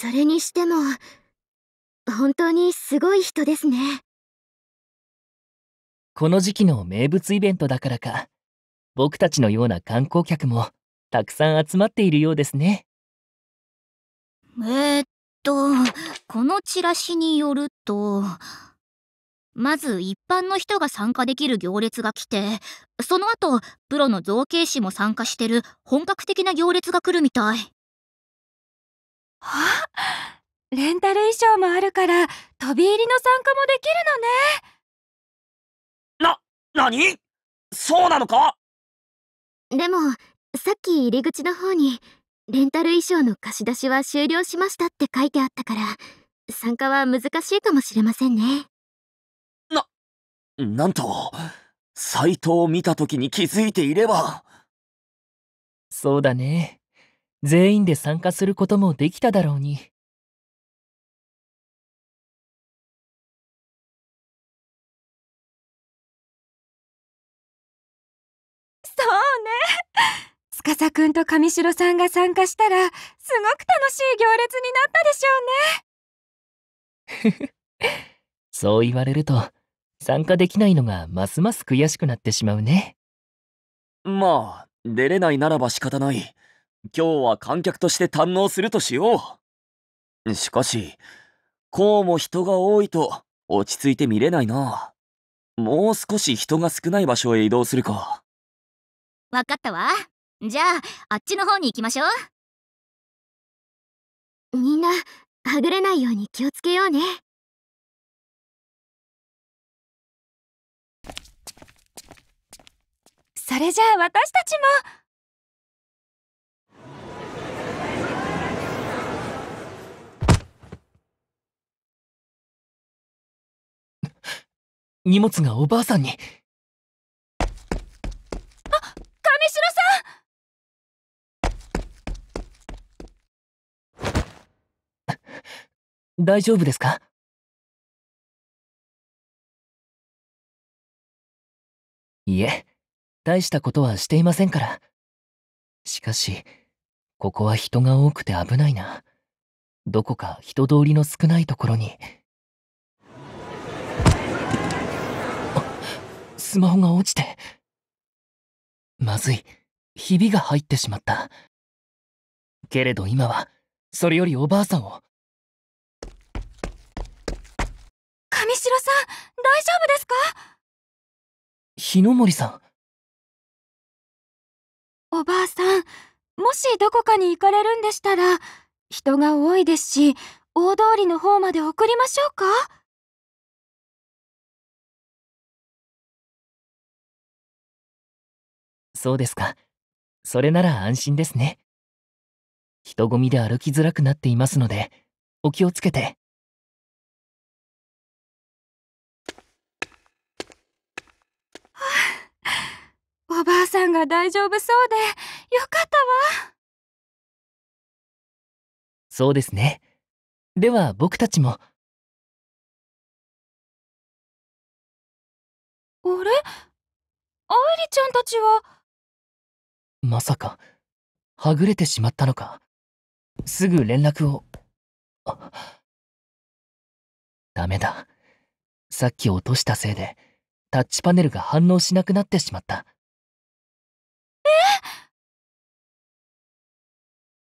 それにしても本当にすごい人ですねこの時期の名物イベントだからか僕たちのような観光客もたくさん集まっているようですねえー、っとこのチラシによるとまず一般の人が参加できる行列が来てその後プロの造形師も参加してる本格的な行列が来るみたい。はあ レンタル衣装もあるから、飛び入りの参加もできるのね。な、何そうなのかでも、さっき入り口の方に、レンタル衣装の貸し出しは終了しましたって書いてあったから、参加は難しいかもしれませんね。な、なんと、サイトを見た時に気づいていれば。そうだね。全員で参加することもできただろうに。そうね司くんと上代さんが参加したらすごく楽しい行列になったでしょうね そう言われると参加できないのがますます悔しくなってしまうねまあ出れないならば仕方ない今日は観客として堪能するとしよう。しかし、こうも人が多いと落ち着いて見れないな。もう少し人が少ない場所へ移動するか。わかったわ。じゃあ、あっちの方に行きましょう。みんな、はぐれないように気をつけようね。それじゃあ私たちも荷物がおばあさんに。さん大丈夫ですかいえ、大したことはしていませんから。しかし、ここは人が多くて危ないな。どこか人通りの少ないところに。スマホが落ちて。まずい。ひびが入ってしまった。けれど今は、それよりおばあさんを。上白さん、大丈夫ですか日の森さん。おばあさん、もしどこかに行かれるんでしたら、人が多いですし、大通りの方まで送りましょうかそうですか。それなら安心ですね。人混みで歩きづらくなっていますので、お気をつけて。おばあさんが大丈夫そうで、よかったわ。そうですね。では僕たちも。あれ愛梨ちゃんたちは。まさか、はぐれてしまったのか。すぐ連絡を。ダメだ。さっき落としたせいで、タッチパネルが反応しなくなってしまった。え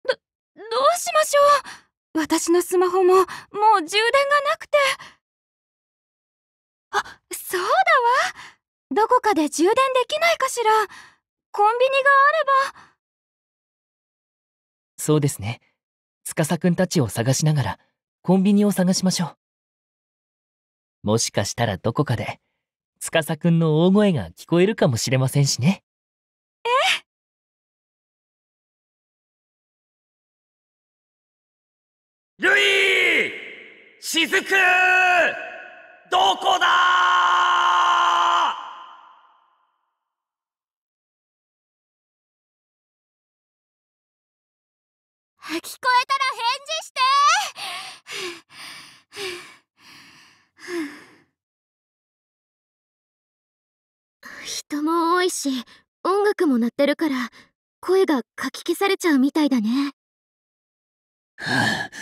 ど、どうしましょう私のスマホも、もう充電がなくて。あ、そうだわ。どこかで充電できないかしら。コンビニがあればそうですね司くんたちを探しながらコンビニを探しましょうもしかしたらどこかで司くんの大声が聞こえるかもしれませんしねえゆいしずく聞こえたら返事して人も多いし音楽も鳴ってるから声がかき消されちゃうみたいだね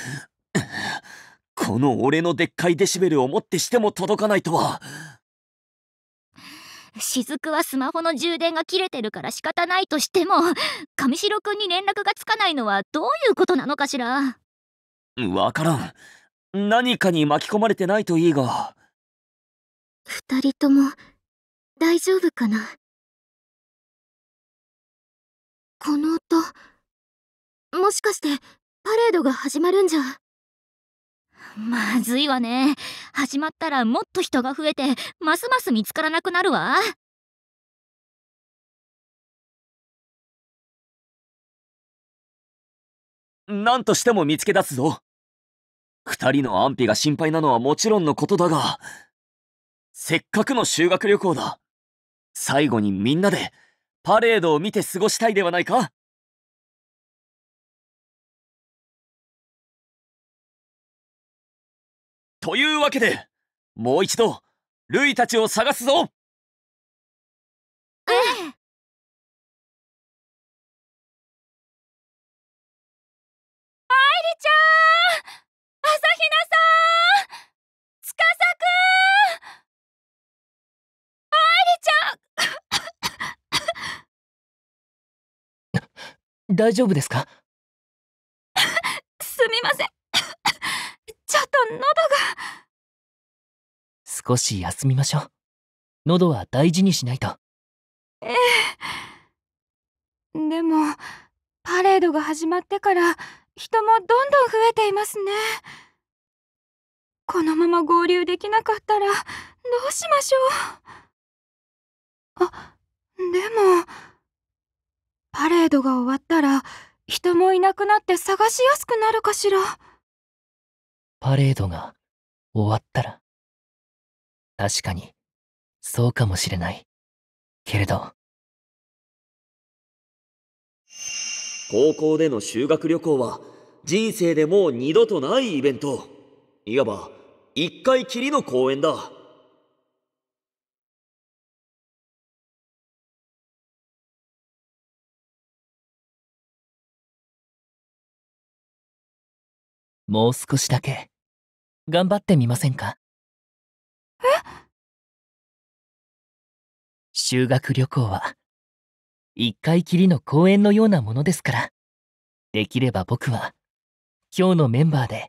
この俺のでっかいデシベルをもってしても届かないとは雫はスマホの充電が切れてるから仕方ないとしても上白くんに連絡がつかないのはどういうことなのかしらわからん何かに巻き込まれてないといいが2人とも大丈夫かなこの音もしかしてパレードが始まるんじゃまずいわね始まったらもっと人が増えてますます見つからなくなるわ何としても見つけ出すぞ二人の安否が心配なのはもちろんのことだがせっかくの修学旅行だ最後にみんなでパレードを見て過ごしたいではないかというわけで、もう一度、ルイたちを探すぞ 大丈夫ですか すみませんちょっと喉が少し休みましょう喉は大事にしないとええでもパレードが始まってから人もどんどん増えていますねこのまま合流できなかったらどうしましょうあでもパレードが終わったら人もいなくなって探しやすくなるかしら。パレードが終わったら。確かに、そうかもしれない。けれど。高校での修学旅行は人生でもう二度とないイベント。いわば、一回きりの公演だ。もう少しだけ頑張ってみませんかえ修学旅行は一回きりの公演のようなものですからできれば僕は今日のメンバーで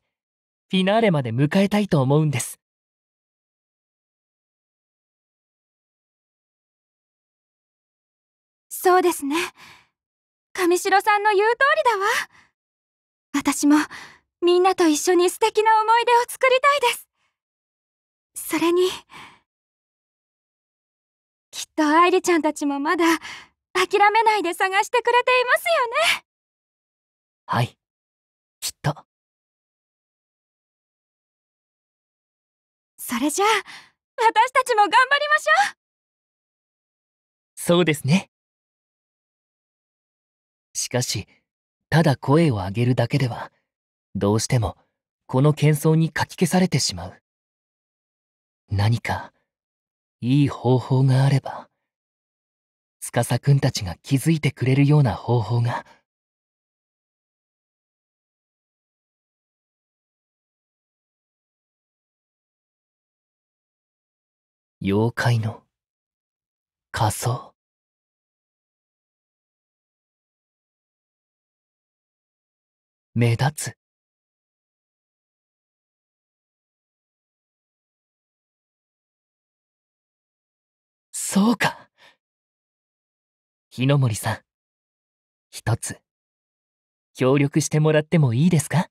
フィナーレまで迎えたいと思うんですそうですね上白さんの言う通りだわ私もみんなと一緒に素敵な思い出を作りたいですそれにきっと愛梨ちゃんたちもまだ諦めないで探してくれていますよねはいきっとそれじゃあ私たちも頑張りましょうそうですねしかしただ声を上げるだけではどうしてもこの喧騒にかき消されてしまう何かいい方法があれば司くんたちが気づいてくれるような方法が妖怪の仮装目立つそうか日の森さん一つ協力してもらってもいいですか